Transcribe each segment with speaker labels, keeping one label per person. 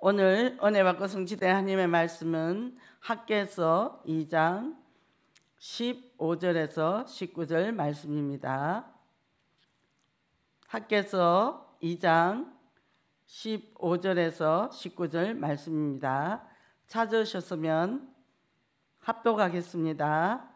Speaker 1: 오늘 은혜 와거성지대 하나님의 말씀은 학계서 2장 15절에서 19절 말씀입니다. 학계서 2장 15절에서 19절 말씀입니다. 찾으셨으면 합독하겠습니다.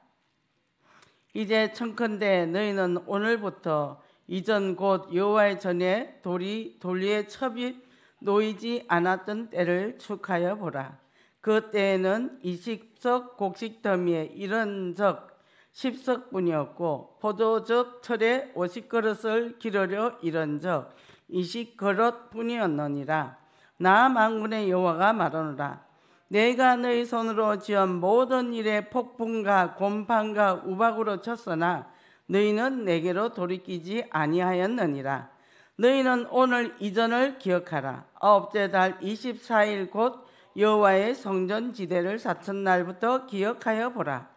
Speaker 1: 이제 청컨대 너희는 오늘부터 이전 곧 여호와의 전에 돌이 돌리의 첩이 놓이지 않았던 때를 축하여 보라. 그 때에는 이십석 곡식 더미에 이런 적 십석뿐이었고 포도적 철에 오십 그릇을 기르려 이런 적 이십 그릇뿐이었느니라. 나 망군의 여호와가 말하노라. 내가 너희 손으로 지은 모든 일에 폭풍과 곰팡과 우박으로 쳤으나 너희는 내게로 돌이키지 아니하였느니라. 너희는 오늘 이전을 기억하라. 아홉째 달 24일 곧 여호와의 성전 지대를 사천 날부터 기억하여 보라.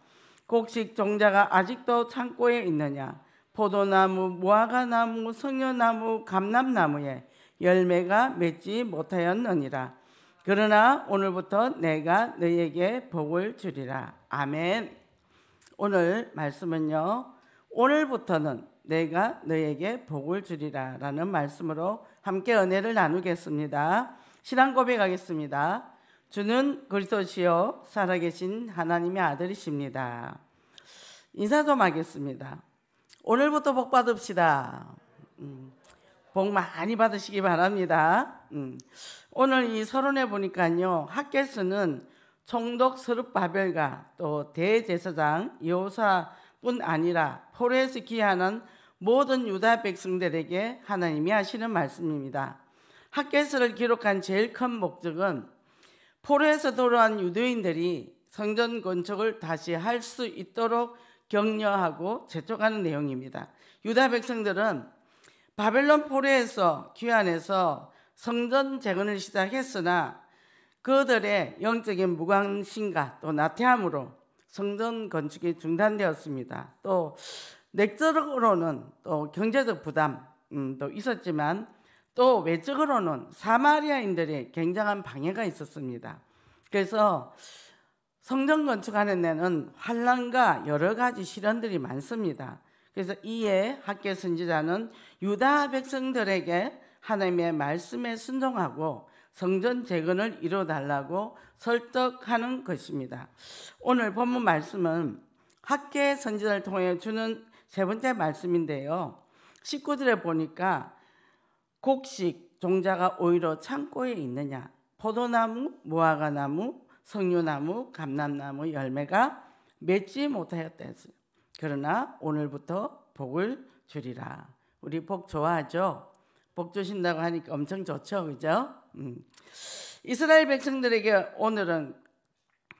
Speaker 1: 곡식 종자가 아직도 창고에 있느냐? 포도나무, 무화과나무, 성녀나무, 감람나무에 열매가 맺지 못하였느니라. 그러나 오늘부터 내가 너희에게 복을 주리라. 아멘. 오늘 말씀은요. 오늘부터는 내가 너에게 복을 주리라 라는 말씀으로 함께 은혜를 나누겠습니다. 신앙 고백하겠습니다. 주는 그리스도시요 살아계신 하나님의 아들이십니다. 인사도 하겠습니다. 오늘부터 복 받읍시다. 음, 복 많이 받으시기 바랍니다. 음, 오늘 이 서론에 보니까요. 학계스는 총독 서룹바벨과 또 대제사장 요사뿐 아니라 포레스 기한은 모든 유다 백성들에게 하나님이 하시는 말씀입니다. 학계서를 기록한 제일 큰 목적은 포로에서 돌아온 유대인들이 성전 건축을 다시 할 수 있도록 격려하고 재촉하는 내용입니다. 유다 백성들은 바벨론 포로에서 귀환해서 성전 재건을 시작했으나 그들의 영적인 무관심과 또 나태함으로 성전 건축이 중단되었습니다. 또 내적으로는 또 경제적 부담도 음, 있었지만 또 외적으로는 사마리아인들의 굉장한 방해가 있었습니다. 그래서 성전 건축하는 데는 환란과 여러 가지 시련들이 많습니다. 그래서 이에 학계 선지자는 유다 백성들에게 하나님의 말씀에 순종하고 성전 재건을 이뤄달라고 설득하는 것입니다. 오늘 본문 말씀은 학계 선지자를 통해 주는 세 번째 말씀인데요. 식구들에 보니까 곡식 종자가 오히려 창고에 있느냐. 포도나무, 무화과나무, 석류나무, 감람나무 열매가 맺지 못하였다 그러나 오늘부터 복을 주리라. 우리 복 좋아하죠? 복 주신다고 하니까 엄청 좋죠, 그죠? 음. 이스라엘 백성들에게 오늘은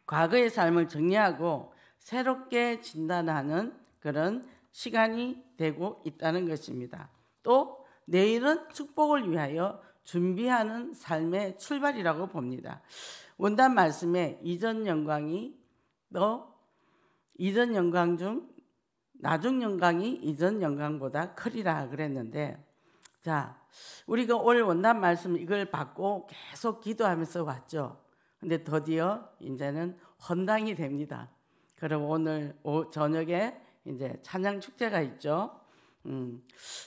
Speaker 1: 과거의 삶을 정리하고 새롭게 진단하는 그런 시간이 되고 있다는 것입니다. 또 내일은 축복을 위하여 준비하는 삶의 출발이라고 봅니다. 원단 말씀에 이전 영광이 또 이전 영광 중 나중 영광이 이전 영광보다 크리라 그랬는데 자 우리가 올 원단 말씀 이걸 받고 계속 기도하면서 왔죠. 근데 드디어 이제는 헌당이 됩니다. 그럼 오늘 저녁에 이제 찬양 축제가 있죠. 음.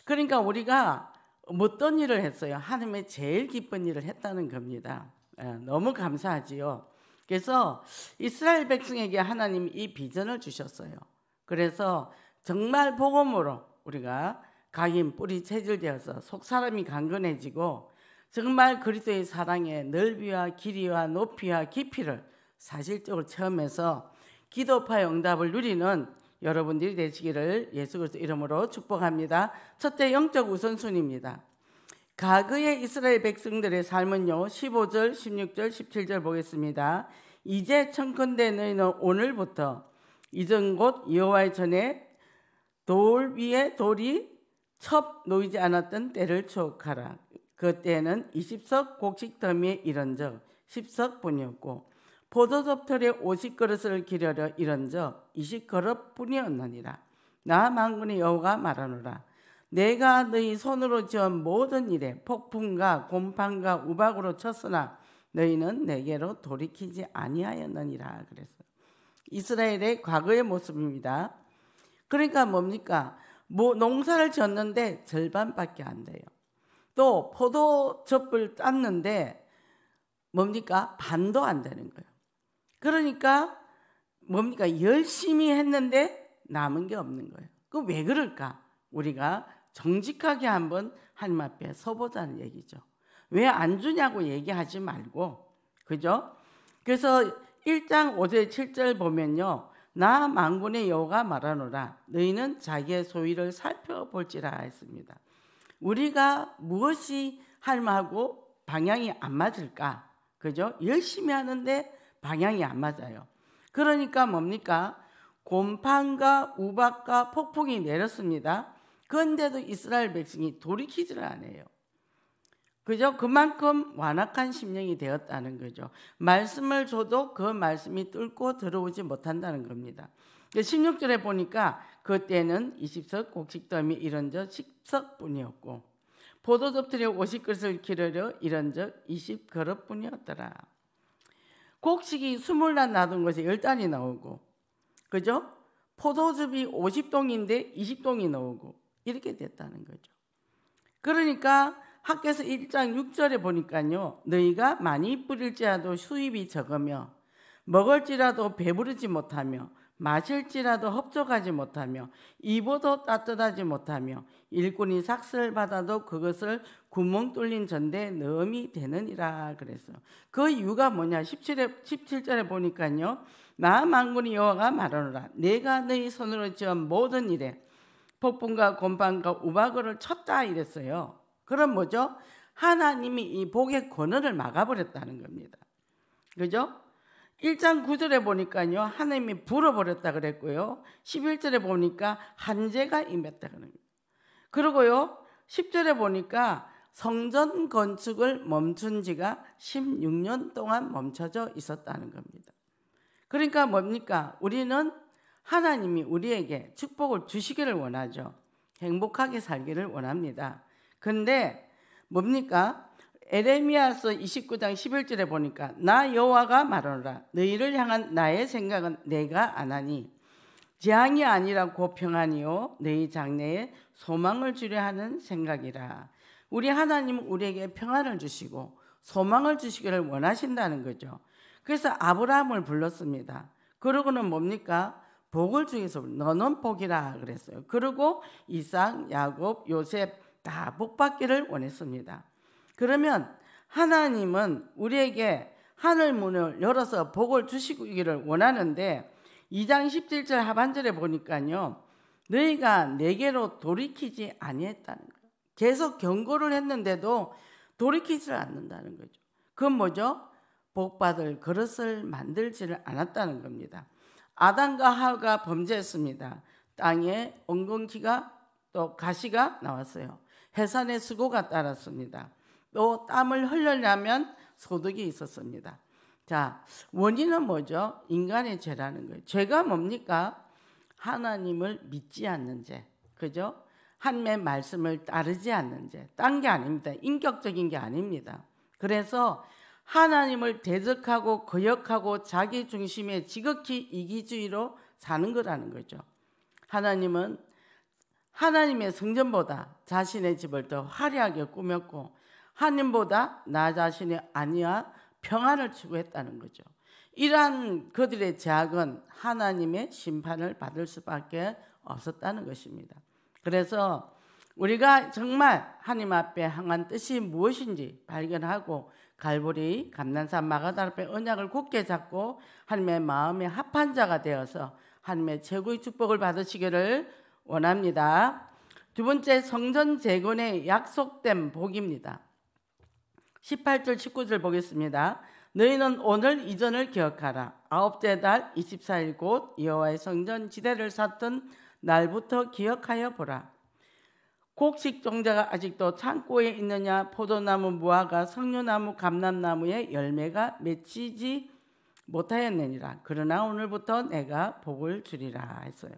Speaker 1: 그러니까 우리가 어떤 일을 했어요? 하나님의 제일 기쁜 일을 했다는 겁니다. 예, 너무 감사하지요. 그래서 이스라엘 백성에게 하나님 이 비전을 주셨어요. 그래서 정말 복음으로 우리가 각인 뿌리 체질되어서 속 사람이 강건해지고 정말 그리스도의 사랑의 넓이와 길이와 높이와 깊이를 사실적으로 체험해서 기도파 응답을 누리는 여러분들이 되시기를 예수 그리스도 이름으로 축복합니다. 첫째 영적 우선순위입니다. 과거의 이스라엘 백성들의 삶은요. 15절, 16절, 17절 보겠습니다. 이제 청컨대 너희는 오늘부터 이전 곳 여호와의 전에 돌 위에 돌이 첩 놓이지 않았던 때를 추억하라. 그때는 20석 곡식 더미에 이런적 10석 분이었고 포도접털에 오십 그릇을 기려려 이런적 이십 그릇뿐이었느니라. 나 망군의 여호가 말하노라. 내가 너희 손으로 지은 모든 일에 폭풍과 곰팡과 우박으로 쳤으나 너희는 내게로 돌이키지 아니하였느니라 그래서 이스라엘의 과거의 모습입니다. 그러니까 뭡니까? 뭐 농사를 졌는데 절반밖에 안 돼요. 또 포도 젖을 땄는데 뭡니까? 반도 안 되는 거예요. 그러니까 뭡니까? 열심히 했는데 남은 게 없는 거예요. 그 왜 그럴까? 우리가 정직하게 한번 하나님 앞에 서보자는 얘기죠. 왜 안 주냐고 얘기하지 말고, 그죠? 그래서 1장 5절 7절 보면요. 나 망군의 여호가 말하노라 너희는 자기의 소위를 살펴볼지라 했습니다. 우리가 무엇이 할마하고 방향이 안 맞을까? 그죠? 열심히 하는데 방향이 안 맞아요. 그러니까 뭡니까? 곰팡과 우박과 폭풍이 내렸습니다. 그런데도 이스라엘 백성이 돌이키지를 않아요. 그죠? 그만큼 완악한 심령이 되었다는 거죠. 말씀을 줘도 그 말씀이 뚫고 들어오지 못한다는 겁니다. 16절에 그러니까 보니까 그때는 20석 곡식더미 이런 저 10석뿐이었고 포도접 들여 50그릇을 기르려 이런 저 20그릇뿐이었더라. 곡식이 스물란나던 것이 열0단이 나오고 그죠? 포도즙이 50동인데 20동이 나오고 이렇게 됐다는 거죠. 그러니까 학교에서 1장 6절에 보니까요. 너희가 많이 뿌릴지라도 수입이 적으며 먹을지라도 배부르지 못하며 마실지라도 흡족하지 못하며 입어도 따뜻하지 못하며 일꾼이 삭슬 받아도 그것을 구멍 뚫린 전대에 넣음이 되느니라 그랬어. 그 이유가 뭐냐? 17에 17절에 보니까요. 나 망군이 여호와가 말하노라. 내가 너희 손으로 지은 모든 일에 폭풍과 곰팡과 우박을 쳤다 이랬어요. 그럼 뭐죠? 하나님이 이 복의 권한을 막아버렸다는 겁니다. 그죠? 1장 9절에 보니까요. 하나님이 불어버렸다 그랬고요. 11절에 보니까 한재가 임했다 그럽니다. 그리고요. 10절에 보니까 성전 건축을 멈춘 지가 16년 동안 멈춰져 있었다는 겁니다. 그러니까 뭡니까? 우리는 하나님이 우리에게 축복을 주시기를 원하죠. 행복하게 살기를 원합니다. 근데 뭡니까? 에레미아서 29장 11절에 보니까 나 여호와가 말하노라 너희를 향한 나의 생각은 내가 안하니 재앙이 아니라 고평하니요 너희 장래에 소망을 주려 하는 생각이라 우리 하나님은 우리에게 평안을 주시고 소망을 주시기를 원하신다는 거죠. 그래서 아브라함을 불렀습니다. 그러고는 뭡니까? 복을 주기서 너는 복이라 그랬어요. 그리고 이삭, 야곱, 요셉 다 복받기를 원했습니다. 그러면 하나님은 우리에게 하늘 문을 열어서 복을 주시기를 원하는데 2장 17절 하반절에 보니까요. 너희가 내게로 돌이키지 아니했다는 거예요. 계속 경고를 했는데도 돌이키지를 않는다는 거죠. 그건 뭐죠? 복받을 그릇을 만들지를 않았다는 겁니다. 아담과 하가 범죄했습니다. 땅에 엉겅퀴가 또 가시가 나왔어요. 해산의 수고가 따랐습니다. 또 땀을 흘리려면 소득이 있었습니다. 자, 원인은 뭐죠? 인간의 죄라는 거예요. 죄가 뭡니까? 하나님을 믿지 않는 죄. 그죠? 한매 말씀을 따르지 않는 죄. 딴 게 아닙니다. 인격적인 게 아닙니다. 그래서 하나님을 대적하고 거역하고 자기 중심에 지극히 이기주의로 사는 거라는 거죠. 하나님은 하나님의 성전보다 자신의 집을 더 화려하게 꾸몄고 하님보다나자신이 아니야 평안을 추구했다는 거죠. 이러한 그들의 제약은 하나님의 심판을 받을 수밖에 없었다는 것입니다. 그래서 우리가 정말 하나님 앞에 항한 뜻이 무엇인지 발견하고 갈보리 감난산 마가다 앞에 언약을 굳게 잡고 하나님의 마음에 합한 자가 되어서 하나님의 최고의 축복을 받으시기를 원합니다. 두 번째 성전 재건의 약속된 복입니다. 18절 19절 보겠습니다. 너희는 오늘 이전을 기억하라. 아홉째 달 24일 곧 여호와의 성전 지대를 샀던 날부터 기억하여 보라. 곡식 종자가 아직도 창고에 있느냐 포도나무 무화과 석류나무 감람나무의 열매가 맺히지 못하였느니라. 그러나 오늘부터 내가 복을 주리라 했어요.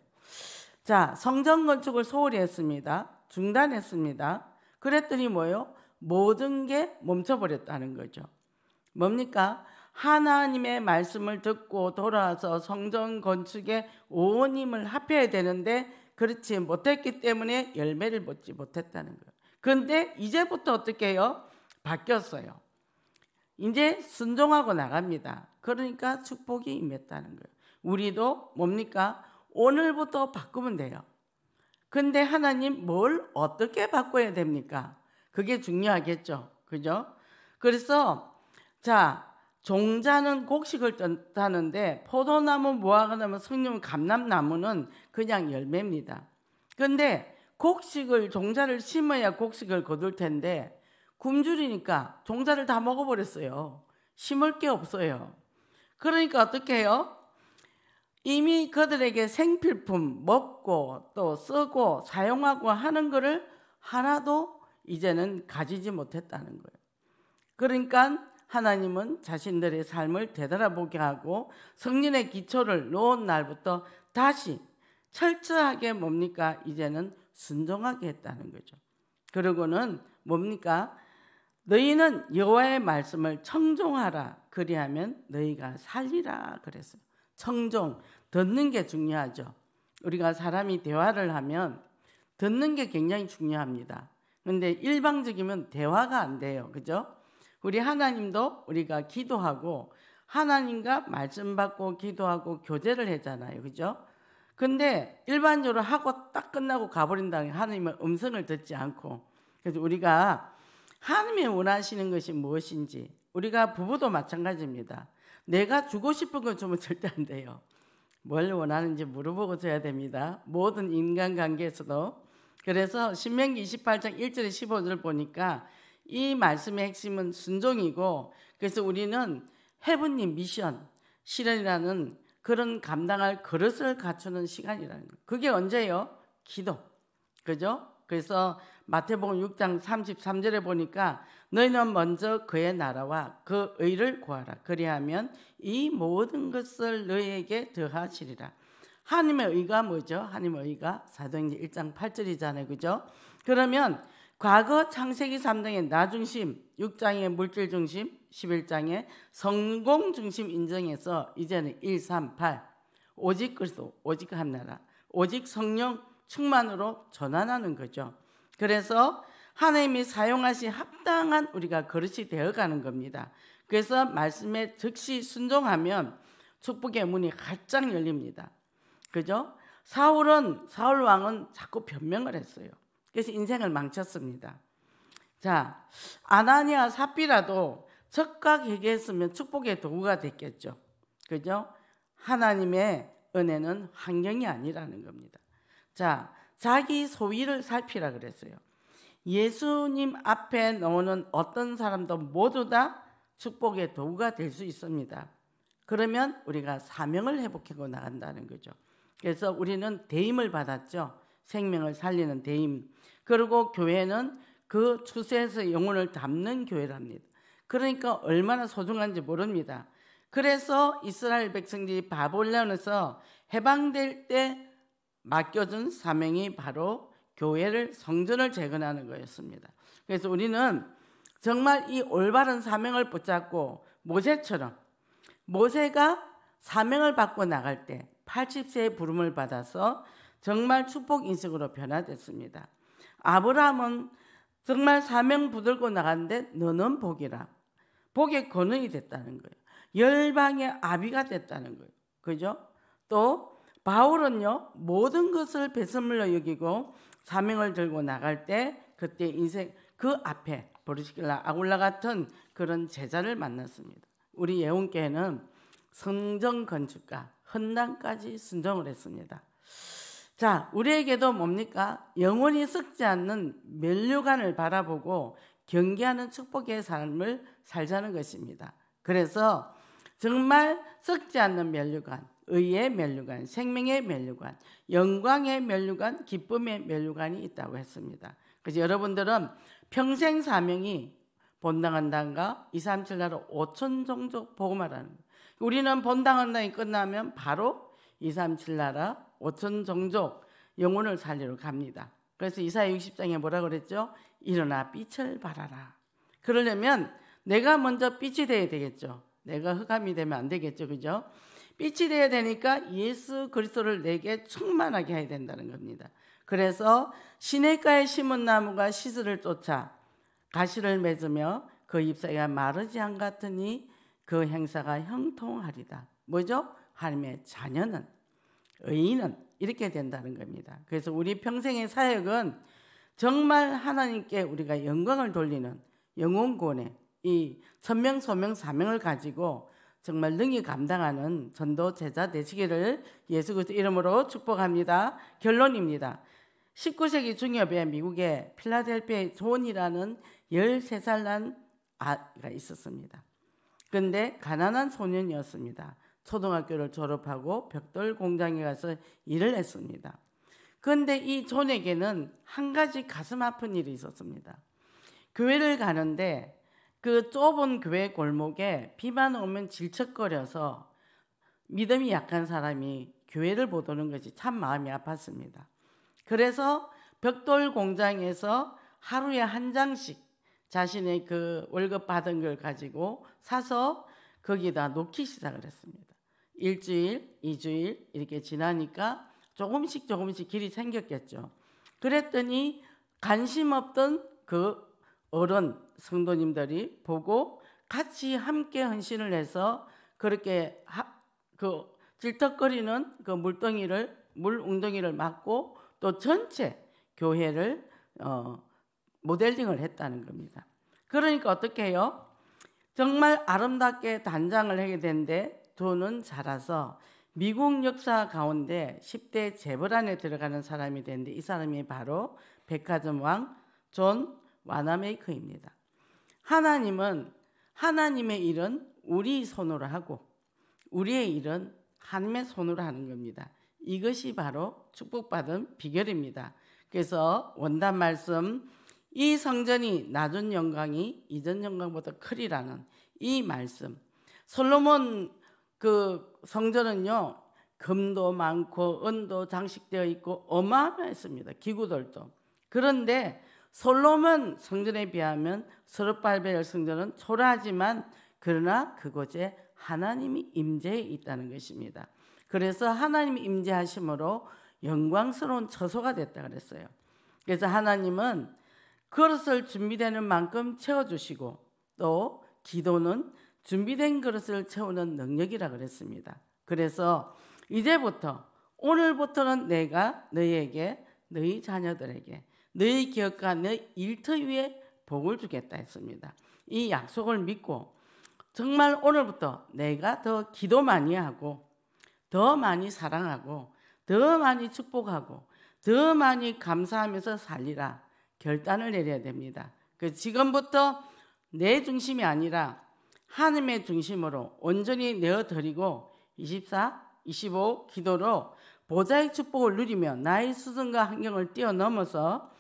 Speaker 1: 자, 성전 건축을 소홀히 했습니다. 중단했습니다. 그랬더니 뭐요? 모든 게 멈춰버렸다는 거죠. 뭡니까? 하나님의 말씀을 듣고 돌아와서 성전 건축에 온 힘을 합해야 되는데 그렇지 못했기 때문에 열매를 맺지 못했다는 거예요. 근데 이제부터 어떻게 요 바뀌었어요. 이제 순종하고 나갑니다. 그러니까 축복이 임했다는 거예요. 우리도 뭡니까? 오늘부터 바꾸면 돼요. 근데 하나님 뭘 어떻게 바꿔야 됩니까? 그게 중요하겠죠. 그죠? 그래서 자, 종자는 곡식을 뜻하는데 포도나무, 무화과나무, 석류, 감람나무는 그냥 열매입니다. 근데 곡식을 종자를 심어야 곡식을 거둘 텐데 굶주리니까 종자를 다 먹어버렸어요. 심을 게 없어요. 그러니까 어떻게 해요? 이미 그들에게 생필품 먹고 또 쓰고 사용하고 하는 거를 하나도 이제는 가지지 못했다는 거예요. 그러니까 하나님은 자신들의 삶을 되돌아보게 하고 성린의 기초를 놓은 날부터 다시 철저하게 뭡니까? 이제는 순종하게 했다는 거죠. 그리고는 뭡니까? 너희는 여호와의 말씀을 청종하라 그리하면 너희가 살리라 그랬어요. 청종 듣는 게 중요하죠. 우리가 사람이 대화를 하면 듣는 게 굉장히 중요합니다. 근데 일방적이면 대화가 안 돼요. 그죠? 우리 하나님도 우리가 기도하고 하나님과 말씀 받고 기도하고 교제를 했잖아요. 그죠? 근데 일반적으로 하고 딱 끝나고 가버린 다음에 하나님의 음성을 듣지 않고 그래서 우리가 하나님이 원하시는 것이 무엇인지 우리가 부부도 마찬가지입니다. 내가 주고 싶은 걸 주면 절대 안 돼요. 뭘 원하는지 물어보고 줘야 됩니다. 모든 인간관계에서도 그래서 신명기 28장 1절에 15절을 보니까 이 말씀의 핵심은 순종이고 그래서 우리는 해분님 미션 실현이라는 그런 감당할 그릇을 갖추는 시간이라는 거예요. 그게 언제예요? 기도. 그죠? 그래서 마태복음 6장 33절에 보니까 너희는 먼저 그의 나라와 그 의를 구하라. 그리하면 이 모든 것을 너희에게 더하시리라. 하나님의 의가 뭐죠? 하나님의 의가 사도행전 1장 8절이잖아요. 그죠? 그러면 과거 창세기 3장의 나중심, 6장의 물질중심, 11장의 성공중심 인정해서 이제는 1, 3, 8 오직 그리스도, 오직 한 나라, 오직 성령 충만으로 전환하는 거죠. 그래서 하나님이 사용하신 합당한 우리가 그릇이 되어가는 겁니다. 그래서 말씀에 즉시 순종하면 축복의 문이 활짝 열립니다. 그죠? 사울은 사울 왕은 자꾸 변명을 했어요. 그래서 인생을 망쳤습니다. 자, 아나니아 삽비라도 적각 회개했으면 축복의 도구가 됐겠죠. 그죠? 하나님의 은혜는 환경이 아니라는 겁니다. 자, 자기 소위를 살피라 그랬어요. 예수님 앞에 나오는 어떤 사람도 모두 다 축복의 도구가 될 수 있습니다. 그러면 우리가 사명을 회복하고 나간다는 거죠. 그래서 우리는 대임을 받았죠. 생명을 살리는 대임. 그리고 교회는 그 추세에서 영혼을 담는 교회랍니다. 그러니까 얼마나 소중한지 모릅니다. 그래서 이스라엘 백성들이 바볼론에서 해방될 때 맡겨준 사명이 바로 교회를 성전을 재건하는 거였습니다. 그래서 우리는 정말 이 올바른 사명을 붙잡고 모세처럼 모세가 사명을 받고 나갈 때 80세의 부름을 받아서 정말 축복 인식으로 변화됐습니다. 아브라함은 정말 사명 부들고 나갔는데 너는 복이라. 복의 권능이 됐다는 거예요. 열방의 아비가 됐다는 거예요. 그죠? 또 바울은요. 모든 것을 배선물로 여기고 사명을 들고 나갈 때 그때 인생 그 앞에 보르시킬라 아굴라 같은 그런 제자를 만났습니다. 우리 예원께는 성전 건축가 헌당까지 순종을 했습니다. 자, 우리에게도 뭡니까? 영원히 썩지 않는 멸류관을 바라보고 경계하는 축복의 삶을 살자는 것입니다. 그래서 정말 썩지 않는 멸류관, 의의 멸류관, 생명의 멸류관, 영광의 멸류관, 기쁨의 멸류관이 있다고 했습니다. 그래서 여러분들은 평생 사명이 본당한당과 237나라 5천 종족 복음화라는 우리는 본당헌당이 끝나면 바로 237 나라 5천 종족 영혼을 살리러 갑니다. 그래서 이사야 60장에 뭐라 그랬죠? 일어나 빛을 발하라. 그러려면 내가 먼저 빛이 돼야 되겠죠. 내가 흑암이 되면 안 되겠죠. 그죠? 빛이 돼야 되니까 예수 그리스도를 내게 충만하게 해야 된다는 겁니다. 그래서 시냇가에 심은 나무가 시스를 쫓아 가시를 맺으며 그 잎사귀가 마르지 않 같으니 그 행사가 형통하리다. 뭐죠? 하나님의 자녀는 의인은 이렇게 된다는 겁니다. 그래서 우리 평생의 사역은 정말 하나님께 우리가 영광을 돌리는 영혼구의이 천명 소명 사명을 가지고 정말 능히 감당하는 전도 제자 되시기를 예수 그리스도 이름으로 축복합니다. 결론입니다. 19세기 중엽에 미국의 필라델피아의 존이라는 13살 난 아가 있었습니다. 근데 가난한 소년이었습니다. 초등학교를 졸업하고 벽돌 공장에 가서 일을 했습니다. 그런데 이 존에게는 한 가지 가슴 아픈 일이 있었습니다. 교회를 가는데 그 좁은 교회 골목에 비만 오면 질척거려서 믿음이 약한 사람이 교회를 못 오는 것이 참 마음이 아팠습니다. 그래서 벽돌 공장에서 하루에 한 장씩 자신의 그 월급 받은 걸 가지고 사서 거기다 놓기 시작을 했습니다. 일주일, 이주일 이렇게 지나니까 조금씩 조금씩 길이 생겼겠죠. 그랬더니 관심 없던 그 어른 성도님들이 보고 같이 함께 헌신을 해서 그렇게 하, 그 질척거리는 그 물덩이를 물 웅덩이를 막고 또 전체 교회를 어, 모델링을 했다는 겁니다. 그러니까 어떻게 해요? 정말 아름답게 단장을 하게 된데 돈은 자라서 미국 역사 가운데 10대 재벌 안에 들어가는 사람이 되는데 이 사람이 바로 백화점 왕 존 와나메이커입니다. 하나님은 하나님의 일은 우리 손으로 하고 우리의 일은 하나님의 손으로 하는 겁니다. 이것이 바로 축복받은 비결입니다. 그래서 원단 말씀 이 성전이 낮은 영광이 이전 영광보다 크리라는 이 말씀. 솔로몬 그 성전은요. 금도 많고 은도 장식되어 있고 어마어마했습니다. 기구들도. 그런데 솔로몬 성전에 비하면 서롯발벨 성전은 초라하지만 그러나 그곳에 하나님이 임재해 있다는 것입니다. 그래서 하나님 임재하심으로 영광스러운 처소가 됐다 그랬어요. 그래서 하나님은 그릇을 준비되는 만큼 채워주시고 또 기도는 준비된 그릇을 채우는 능력이라 그랬습니다. 그래서 이제부터 오늘부터는 내가 너희에게 너희 자녀들에게 너희 기업과 너희 일터 위에 복을 주겠다 했습니다. 이 약속을 믿고 정말 오늘부터 내가 더 기도 많이 하고 더 많이 사랑하고 더 많이 축복하고 더 많이 감사하면서 살리라. 결단을 내려야 됩니다. 그 지금부터 내 중심이 아니라 하나님의 중심으로 온전히 내어드리고 24, 25 기도로 보좌의 축복을 누리며 나의 수준과 환경을 뛰어넘어서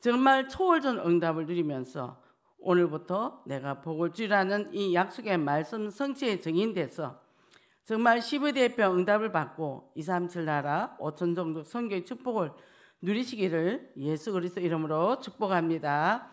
Speaker 1: 정말 초월전 응답을 누리면서 오늘부터 내가 복을 주라는 이 약속의 말씀 성취의 증인돼서 정말 15대표 응답을 받고 237 나라 5천 종족 선교의 축복을 누리시기를 예수 그리스도 이름으로 축복합니다.